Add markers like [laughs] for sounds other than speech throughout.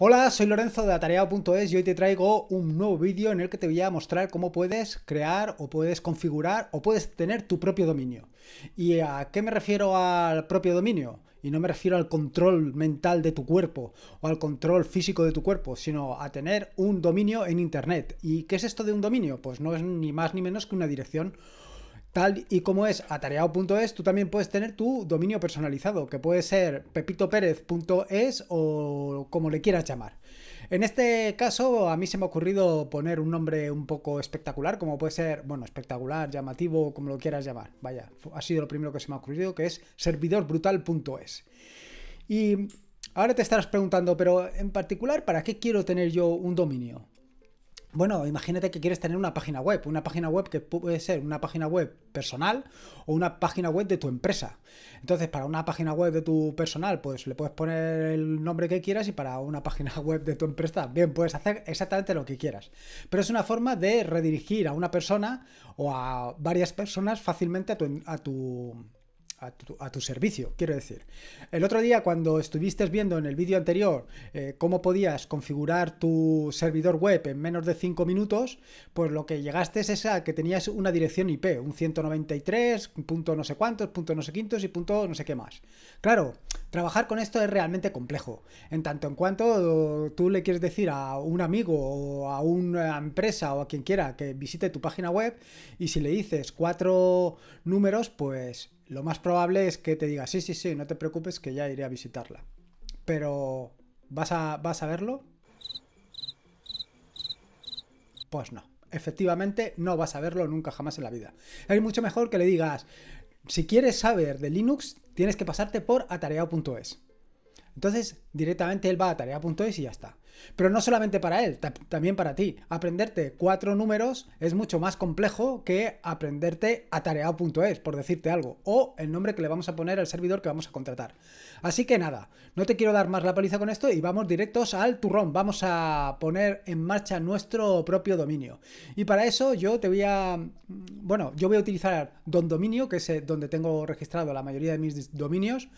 Hola, soy Lorenzo de Atareado.es y hoy te traigo un nuevo vídeo en el que te voy a mostrar cómo puedes crear o puedes configurar o puedes tener tu propio dominio. ¿Y a qué me refiero al propio dominio? Y no me refiero al control mental de tu cuerpo o al control físico de tu cuerpo, sino a tener un dominio en Internet. ¿Y qué es esto de un dominio? Pues no es ni más ni menos que una dirección Tal y como es atareado.es, tú también puedes tener tu dominio personalizado, que puede ser pepitopérez.es o como le quieras llamar. En este caso, a mí se me ha ocurrido poner un nombre un poco espectacular, como puede ser, bueno, espectacular, llamativo, como lo quieras llamar. Vaya, ha sido lo primero que se me ha ocurrido, que es servidorbrutal.es. Y ahora te estarás preguntando, pero en particular, ¿para qué quiero tener yo un dominio? Bueno, imagínate que quieres tener una página web, una página web que puede ser una página web personal o una página web de tu empresa. Entonces, para una página web de tu personal, pues le puedes poner el nombre que quieras y para una página [laughs] web de tu empresa bien puedes hacer exactamente lo que quieras. Pero es una forma de redirigir a una persona o a varias personas fácilmente a tu, a tu a tu, servicio, quiero decir. El otro día cuando estuviste viendo en el vídeo anterior eh, cómo podías configurar tu servidor web en menos de 5 minutos, pues lo que llegaste es esa que tenías una dirección IP, un 193, punto no sé cuántos, punto no sé quintos y punto no sé qué más. Claro, trabajar con esto es realmente complejo. En tanto en cuanto tú le quieres decir a un amigo o a una empresa o a quien quiera que visite tu página web y si le dices cuatro números, pues lo más probable es que te diga, sí, sí, sí, no te preocupes que ya iré a visitarla. Pero, ¿vas a, ¿vas a verlo? Pues no. Efectivamente, no vas a verlo nunca jamás en la vida. Es mucho mejor que le digas, si quieres saber de Linux, tienes que pasarte por atareado.es. Entonces, directamente él va a atareado.es y ya está. Pero no solamente para él, también para ti. Aprenderte cuatro números es mucho más complejo que aprenderte atareado.es, por decirte algo, o el nombre que le vamos a poner al servidor que vamos a contratar. Así que nada, no te quiero dar más la paliza con esto y vamos directos al turrón. Vamos a poner en marcha nuestro propio dominio. Y para eso yo te voy a... Mm, bueno, yo voy a utilizar Don Dominio, que es eh, donde tengo registrado la mayoría de mis dominios,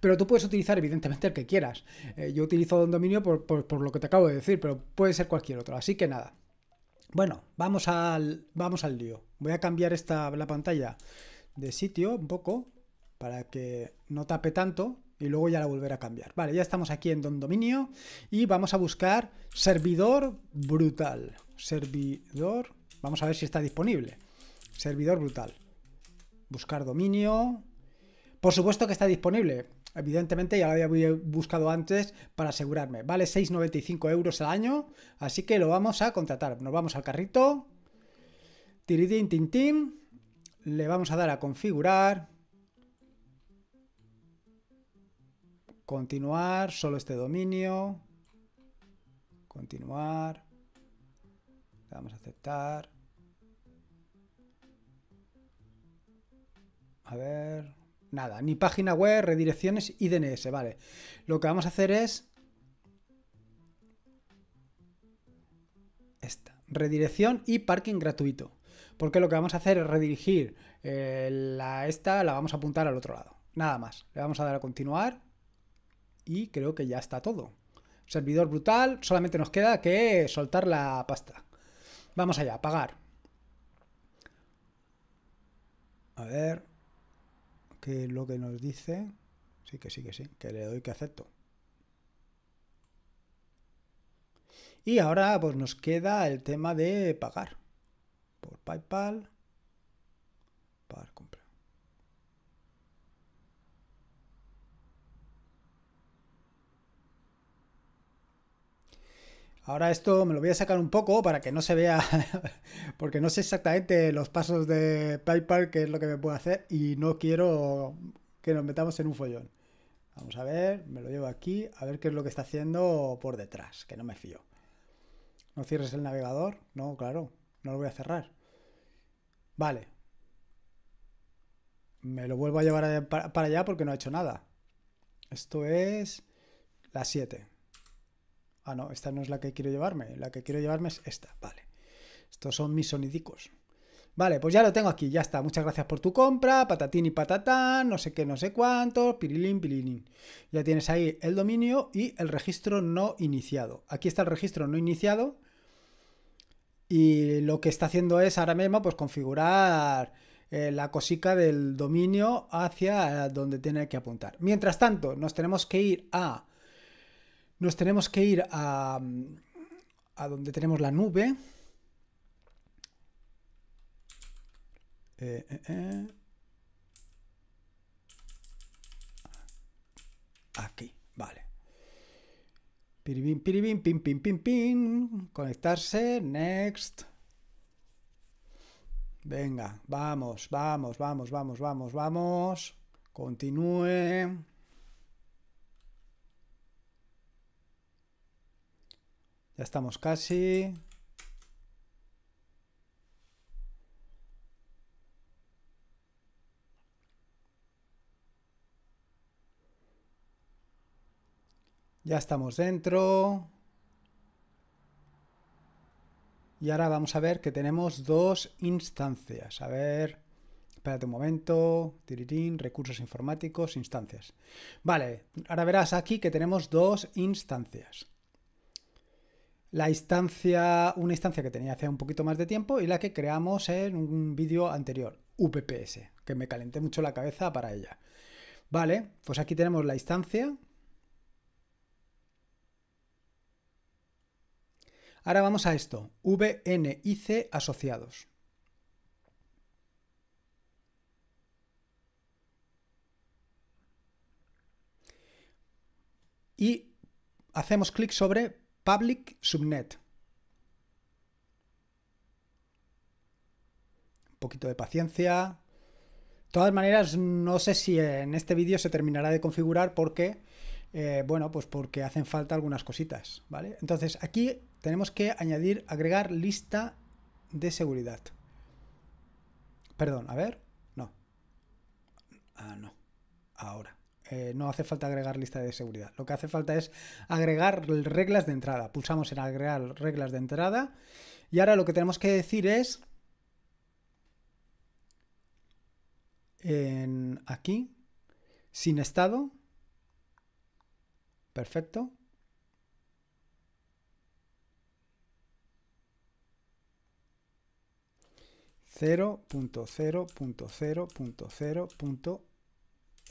pero tú puedes utilizar evidentemente el que quieras. Eh, yo utilizo Don Dominio por, lo que te acabo de decir, pero puede ser cualquier otro. Así que nada. Bueno, vamos al, vamos al lío. Voy a cambiar esta, la pantalla de sitio un poco para que no tape tanto y luego ya la volver a cambiar. Vale, ya estamos aquí en Don Dominio y vamos a buscar servidor brutal. Servidor, vamos a ver si está disponible. Servidor brutal. Buscar dominio. Por supuesto que está disponible. Evidentemente ya lo había buscado antes para asegurarme. Vale 6,95 euros al año, así que lo vamos a contratar. Nos vamos al carrito. tiridín, tintín Le vamos a dar a configurar. Continuar, solo este dominio. Continuar. Le a aceptar. A ver. Nada, ni página web, redirecciones y DNS, vale. Lo que vamos a hacer es... Esta, redirección y parking gratuito. Porque lo que vamos a hacer es redirigir eh, la esta, la vamos a apuntar al otro lado. Nada más. Le vamos a dar a continuar y creo que ya está todo. Servidor brutal, solamente nos queda que soltar la pasta. Vamos allá, pagar. A ver lo que nos dice? Sí, que sí, que sí, que le doy que acepto. Y ahora pues nos queda el tema de pagar por PayPal. para comprar Ahora esto me lo voy a sacar un poco para que no se vea, [laughs] porque no sé exactamente los pasos de PayPal, qué es lo que me puedo hacer, y no quiero que nos metamos en un follón. Vamos a ver, me lo llevo aquí, a ver qué es lo que está haciendo por detrás, que no me fío. ¿No cierres el navegador? No, claro, no lo voy a cerrar. Vale. Me lo vuelvo a llevar para allá porque no ha hecho nada. Esto es la 7. Ah, no, esta no es la que quiero llevarme. La que quiero llevarme es esta. Vale. Estos son mis sonidicos. Vale, pues ya lo tengo aquí, ya está. Muchas gracias por tu compra, patatín y patatán, no sé qué, no sé cuánto, pirilín, pirilín. Ya tienes ahí el dominio y el registro no iniciado. Aquí está el registro no iniciado y lo que está haciendo es ahora mismo pues configurar eh, la cosica del dominio hacia donde tiene que apuntar. Mientras tanto, nos tenemos que ir a nos tenemos que ir a, a donde tenemos la nube. Eh, eh, eh. Aquí, vale. Piribim, piribim, pim, pim, pim, pim. Conectarse, next. Venga, vamos, vamos, vamos, vamos, vamos, vamos. Continúe. Ya estamos casi. Ya estamos dentro. Y ahora vamos a ver que tenemos dos instancias. A ver, espérate un momento. tiritín recursos informáticos, instancias. Vale, ahora verás aquí que tenemos dos instancias la instancia, una instancia que tenía hace un poquito más de tiempo y la que creamos en un vídeo anterior, UPPS, que me calenté mucho la cabeza para ella. Vale, pues aquí tenemos la instancia. Ahora vamos a esto, VNIC asociados. Y hacemos clic sobre public subnet. Un poquito de paciencia. De todas maneras, no sé si en este vídeo se terminará de configurar porque, eh, bueno, pues porque hacen falta algunas cositas, ¿vale? Entonces, aquí tenemos que añadir, agregar lista de seguridad. Perdón, a ver, no. Ah, no. Ahora. Eh, no hace falta agregar lista de seguridad. Lo que hace falta es agregar reglas de entrada. Pulsamos en agregar reglas de entrada. Y ahora lo que tenemos que decir es... En aquí, sin estado. Perfecto. cero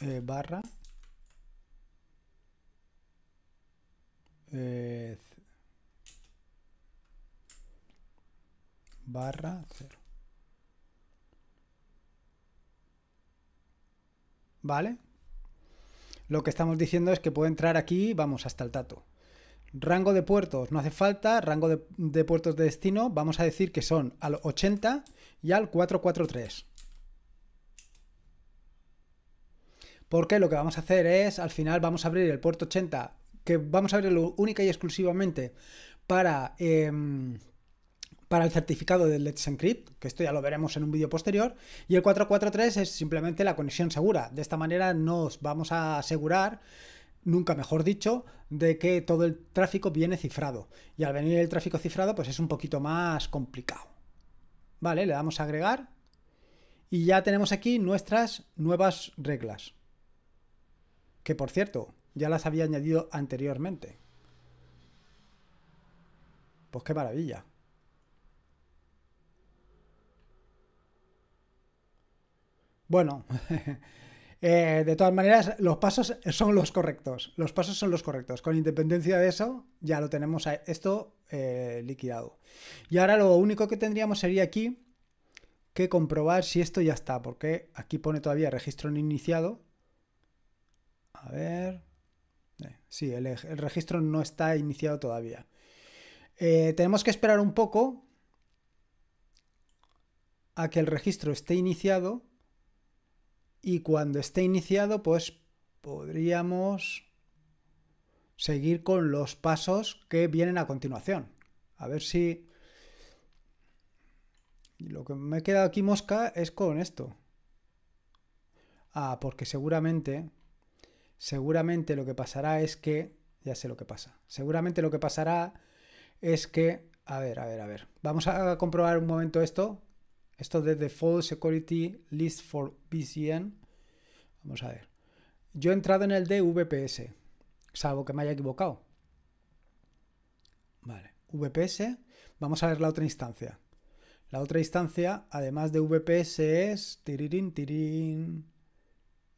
eh, barra Eh, barra 0. ¿Vale? Lo que estamos diciendo es que puede entrar aquí, vamos, hasta el tato Rango de puertos, no hace falta. Rango de, de, puertos de destino, vamos a decir que son al 80 y al 443. Porque lo que vamos a hacer es, al final vamos a abrir el puerto 80 que vamos a abrirlo única y exclusivamente para, em, para el certificado del Let's Encrypt, que esto ya lo veremos en un vídeo posterior, y el 443 es simplemente la conexión segura. De esta manera nos vamos a asegurar nunca mejor dicho, de que todo el tráfico viene cifrado. Y al venir el tráfico cifrado, pues es un poquito más complicado. Vale, le damos a agregar y ya tenemos aquí nuestras nuevas reglas. Que por cierto, ya las había añadido anteriormente. Pues qué maravilla. Bueno, [laughs] eh, de todas maneras, los pasos son los correctos. Los pasos son los correctos. Con independencia de eso, ya lo tenemos esto eh, liquidado. Y ahora lo único que tendríamos sería aquí que comprobar si esto ya está, porque aquí pone todavía registro no iniciado. A ver. Eh, sí, el, registro no está iniciado todavía. Eh, tenemos que esperar un poco a que el registro esté iniciado y cuando esté iniciado pues podríamos seguir con los pasos que vienen a continuación. A ver si... Lo que me he quedado aquí mosca es con esto. Ah, porque seguramente seguramente lo que pasará es que, ya sé lo que pasa, seguramente lo que pasará es que, a ver, a ver, a ver, vamos a comprobar un momento esto, esto de Default Security List for vcn, vamos a ver, yo he entrado en el de VPS, salvo que me haya equivocado. Vale, VPS, vamos a ver la otra instancia. La otra instancia, además de VPS, es tiririn, tirín,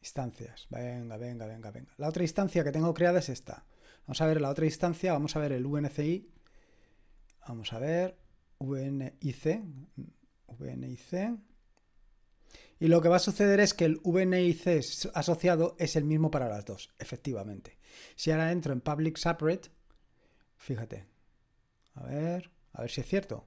Instancias. Venga, venga, venga, venga. La otra instancia que tengo creada es esta. Vamos a ver la otra instancia. Vamos a ver el vnci, Vamos a ver. VNIC. VNIC. Y lo que va a suceder es que el VNIC asociado es el mismo para las dos, efectivamente. Si ahora entro en Public Separate, fíjate. A ver, a ver si es cierto.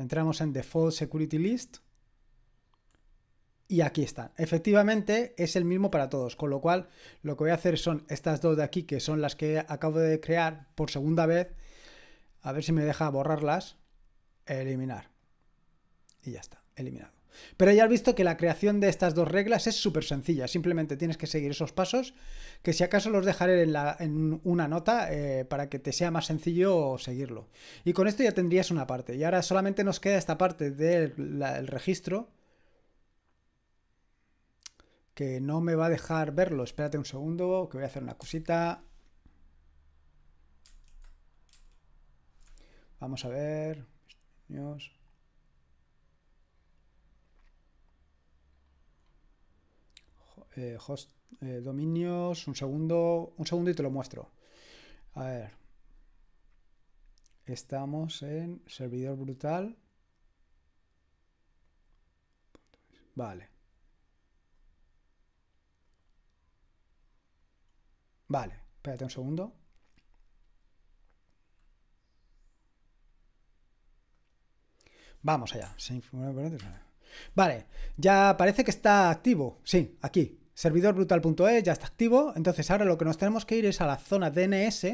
Entramos en Default Security List. Y aquí está. Efectivamente es el mismo para todos, con lo cual lo que voy a hacer son estas dos de aquí, que son las que acabo de crear por segunda vez. A ver si me deja borrarlas. Eliminar. Y ya está, eliminado. Pero ya has visto que la creación de estas dos reglas es súper sencilla, simplemente tienes que seguir esos pasos, que si acaso los dejaré en, una nota eh, para que te sea más sencillo seguirlo. Y con esto ya tendrías una parte, y ahora solamente nos queda esta parte del registro, que no me va a dejar verlo, espérate un segundo, que voy a hacer una cosita. Vamos a ver. Eh, host, eh, dominios, un segundo, un segundo y te lo muestro. A ver. Estamos en servidor brutal. Vale. Vale, espérate un segundo. Vamos allá. Vale, ya parece que está activo. Sí, aquí. Servidorbrutal.es e, ya está activo. Entonces ahora lo que nos tenemos que ir es a la zona DNS.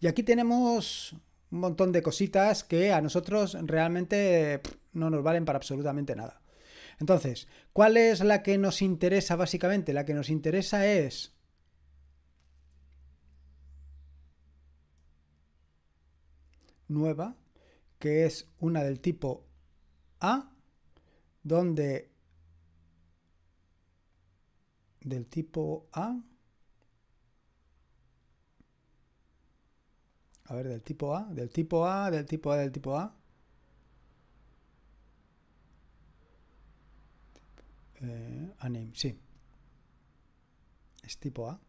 Y aquí tenemos un montón de cositas que a nosotros realmente no nos valen para absolutamente nada. Entonces, ¿cuál es la que nos interesa básicamente? La que nos interesa es... Nueva, que es una del tipo A, donde del tipo A. A ver, del tipo A, del tipo A, del tipo A, del tipo A. Eh, sí. Es tipo A.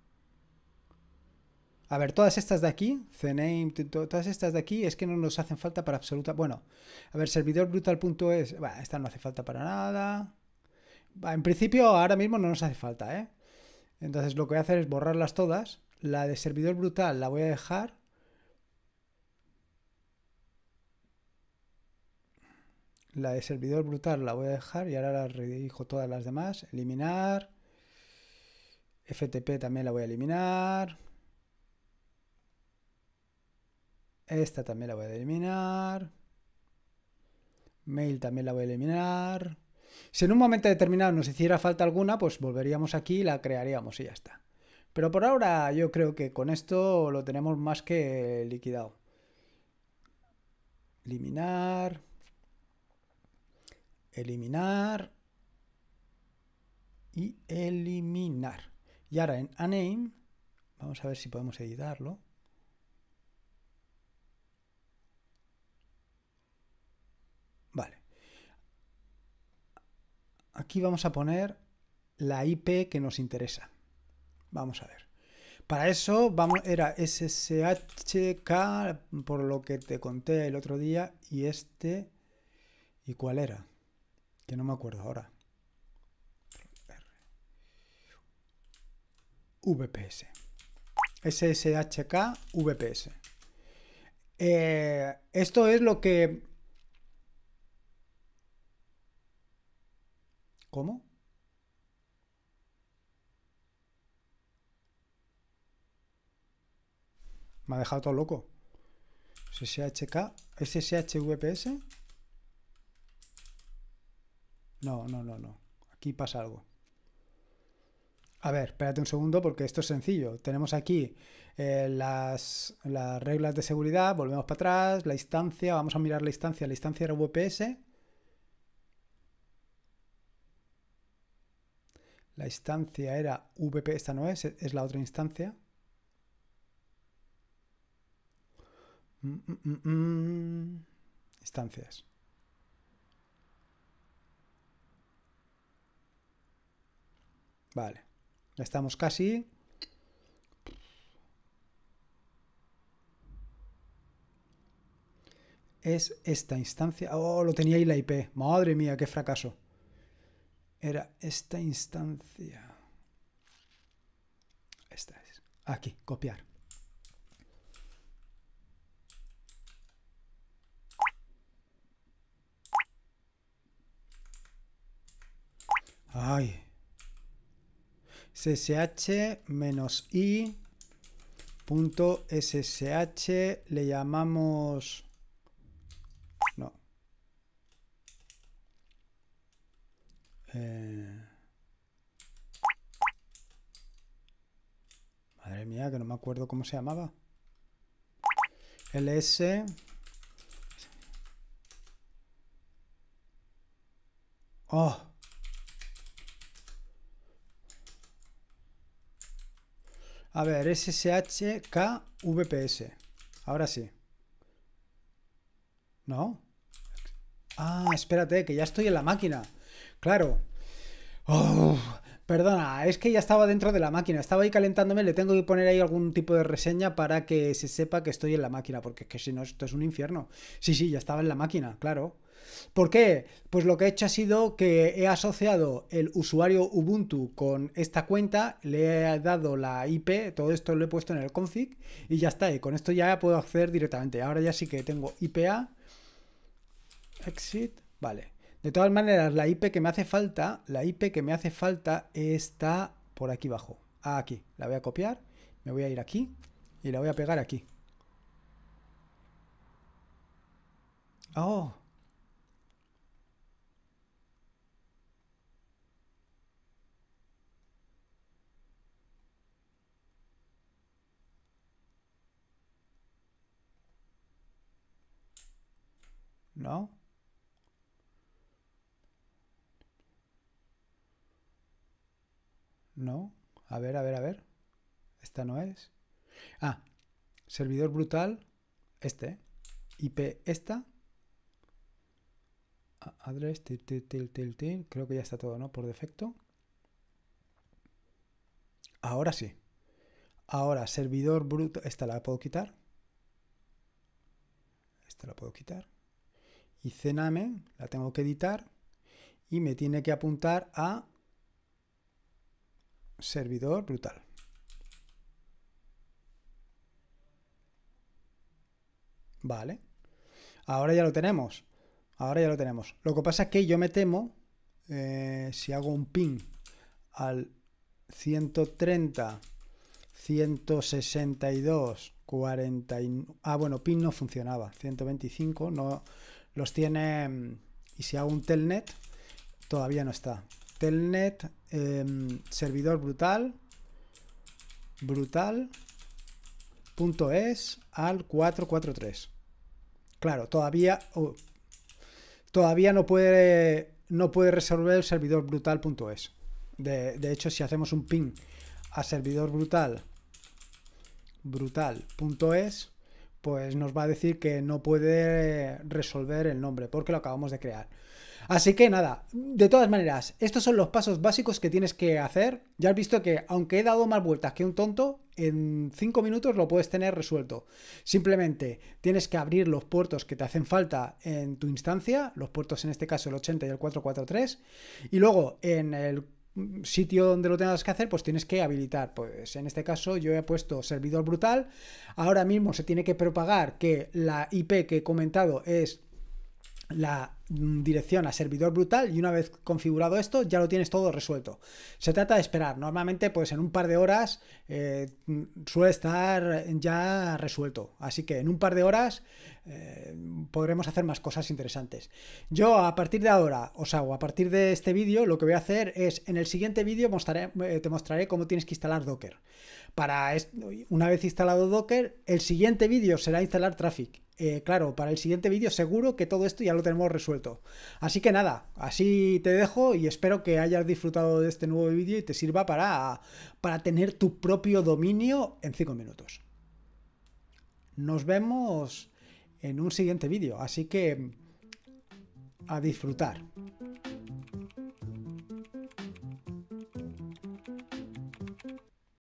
A ver, todas estas de aquí, CNAME, todas estas de aquí, es que no nos hacen falta para absoluta. Bueno, a ver, servidor brutal.es, bueno, esta no hace falta para nada. En principio, ahora mismo no nos hace falta, ¿eh? Entonces lo que voy a hacer es borrarlas todas. La de servidor brutal la voy a dejar. La de servidor brutal la voy a dejar y ahora la redirijo todas las demás. Eliminar. FTP también la voy a eliminar. Esta también la voy a eliminar. Mail también la voy a eliminar. Si en un momento determinado nos hiciera falta alguna, pues volveríamos aquí y la crearíamos y ya está. Pero por ahora yo creo que con esto lo tenemos más que liquidado. Eliminar. Eliminar. Y eliminar. Y ahora en Aname, vamos a ver si podemos editarlo. aquí vamos a poner la IP que nos interesa. Vamos a ver. Para eso vamos, era SSHK, por lo que te conté el otro día, y este... ¿Y cuál era? Que no me acuerdo ahora. VPS. SSHK VPS. Eh, esto es lo que ¿Cómo? Me ha dejado todo loco. SSHK, SSHVPS. No, no, no, no. Aquí pasa algo. A ver, espérate un segundo porque esto es sencillo. Tenemos aquí eh, las, las, reglas de seguridad, volvemos para atrás, la instancia, vamos a mirar la instancia, la instancia era VPS. La instancia era VP, esta no es, es la otra instancia. Mm, mm, mm, Instancias. Vale. Ya estamos casi. Es esta instancia. Oh, lo tenía ahí la IP. Madre mía, qué fracaso era esta instancia. Esta es. Aquí, copiar. Ay. SSH menos i punto SSH le llamamos Eh, madre mía, que no me acuerdo cómo se llamaba. LS. Oh. A ver, SSHK VPS. Ahora sí. ¿No? Ah, espérate, que ya estoy en la máquina. Claro. Oh, perdona, es que ya estaba dentro de la máquina, estaba ahí calentándome, le tengo que poner ahí algún tipo de reseña para que se sepa que estoy en la máquina, porque es que si no, esto es un infierno. Sí, sí, ya estaba en la máquina, claro. ¿Por qué? Pues lo que he hecho ha sido que he asociado el usuario Ubuntu con esta cuenta, le he dado la IP, todo esto lo he puesto en el config y ya está, y con esto ya puedo acceder directamente. Ahora ya sí que tengo IPA, exit, vale. De todas maneras, la IP que me hace falta, la IP que me hace falta está por aquí abajo. Ah, aquí. La voy a copiar, me voy a ir aquí y la voy a pegar aquí. Oh. No. No. A ver, a ver, a ver. Esta no es. Ah, servidor brutal. Este. IP esta. Address, til, til, til, til, Creo que ya está todo, ¿no? Por defecto. Ahora sí. Ahora, servidor bruto. Esta la puedo quitar. Esta la puedo quitar. Y cenamen la tengo que editar. Y me tiene que apuntar a servidor brutal. Vale. Ahora ya lo tenemos. Ahora ya lo tenemos. Lo que pasa es que yo me temo, eh, si hago un ping al 130, 162, 49... Ah, bueno, ping no funcionaba. 125, no los tiene... Mm, y si hago un telnet, todavía no está. Telnet, em, servidor brutal, brutal.es al 443. Claro, todavía, todavía no, puede, no puede resolver el servidor brutal.es. De, de hecho, si hacemos un ping a servidor brutal brutal.es, pues nos va a decir que no puede resolver el nombre porque lo acabamos de crear. Así que nada, de todas maneras, estos son los pasos básicos que tienes que hacer. Ya has visto que aunque he dado más vueltas que un tonto, en 5 minutos lo puedes tener resuelto. Simplemente tienes que abrir los puertos que te hacen falta en tu instancia, los puertos en este caso el 80 y el 443, y luego en el sitio donde lo tengas que hacer, pues tienes que habilitar. Pues en este caso yo he puesto servidor brutal. Ahora mismo se tiene que propagar que la IP que he comentado es la Mm, dirección a servidor brutal y una vez configurado esto ya lo tienes todo resuelto. Se trata de esperar, normalmente pues en un par de horas eh, mm, suele estar ya resuelto, así que en un par de horas eh, podremos hacer más cosas interesantes. Yo a partir de ahora, os hago, a partir de este vídeo lo que voy a hacer es en el siguiente vídeo mostraré, eh, te mostraré cómo tienes que instalar Docker. Para una vez instalado Docker, el siguiente vídeo será instalar Traffic. claro, para el siguiente vídeo seguro que todo esto ya lo tenemos resuelto. Así que nada, así te dejo y espero que hayas disfrutado de este nuevo vídeo y te sirva para, para tener tu propio dominio en 5 minutos. Nos vemos en un siguiente vídeo, así que a disfrutar.